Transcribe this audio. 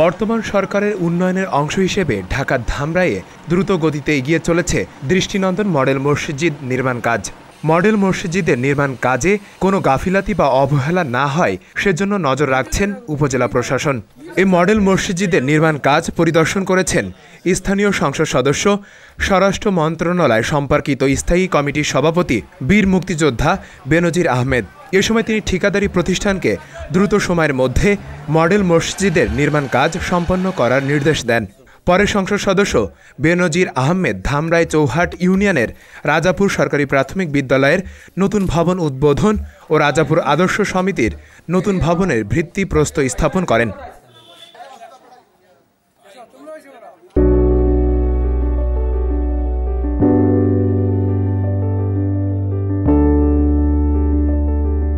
বর্তমান সরকারের উন্নয়নের অংশ হিসেবে ঢাকার ধামরাইয়ে দ্রুত গতিতে এগিয়ে চলেছে দৃষ্টিনন্দন মডেল মসজিদ নির্মাণ কাজ মডেল মসজিদের নির্মাণ কাজে কোনো গাফিলাতি বা অবহেলা না হয় সেজন্য নজর রাখছেন উপজেলা প্রশাসন এই মডেল মসজিদের নির্মাণ কাজ পরিদর্শন করেছেন স্থানীয় সংসদ সদস্য স্বরাষ্ট্র মন্ত্রণালয় সম্পর্কিত স্থায়ী কমিটির সভাপতি বীর মুক্তিযোদ্ধা বেনজির আহমেদ এ সময় তিনি ঠিকাদারি প্রতিষ্ঠানকে দ্রুত সময়ের মধ্যে মডেল মসজিদের নির্মাণ কাজ সম্পন্ন করার নির্দেশ দেন পরে সংসদ সদস্য বেনজির আহমেদ ধামরাই চৌহাট ইউনিয়নের রাজাপুর সরকারি প্রাথমিক বিদ্যালয়ের নতুন ভবন উদ্বোধন ও রাজাপুর আদর্শ সমিতির নতুন ভবনের ভিত্তি প্রস্ত স্থাপন করেন